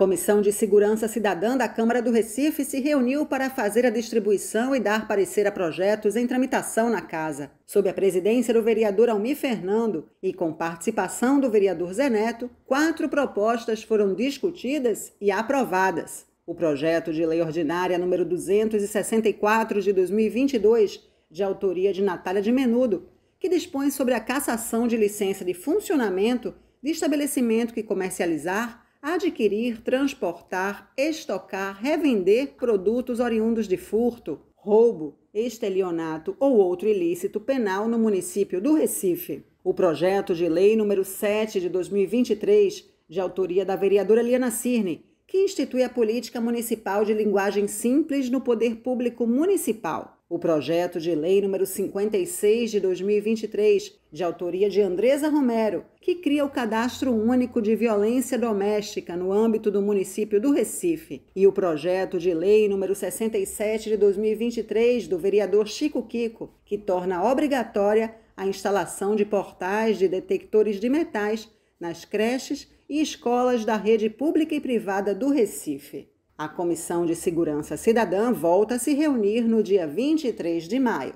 Comissão de Segurança Cidadã da Câmara do Recife se reuniu para fazer a distribuição e dar parecer a projetos em tramitação na casa. Sob a presidência do vereador Almir Fernando e com participação do vereador Zeneto, quatro propostas foram discutidas e aprovadas. O projeto de lei ordinária número 264 de 2022, de autoria de Natália de Menudo, que dispõe sobre a cassação de licença de funcionamento de estabelecimento que comercializar adquirir, transportar, estocar, revender produtos oriundos de furto, roubo, estelionato ou outro ilícito penal no município do Recife. O projeto de lei número 7 de 2023, de autoria da vereadora Liana Cirne, que institui a política municipal de linguagem simples no poder público municipal. O projeto de lei número 56 de 2023, de autoria de Andresa Romero, que cria o Cadastro Único de Violência Doméstica no âmbito do município do Recife, e o projeto de lei número 67 de 2023 do vereador Chico Kiko, que torna obrigatória a instalação de portais de detectores de metais nas creches e escolas da rede pública e privada do Recife. A Comissão de Segurança Cidadã volta a se reunir no dia 23 de maio.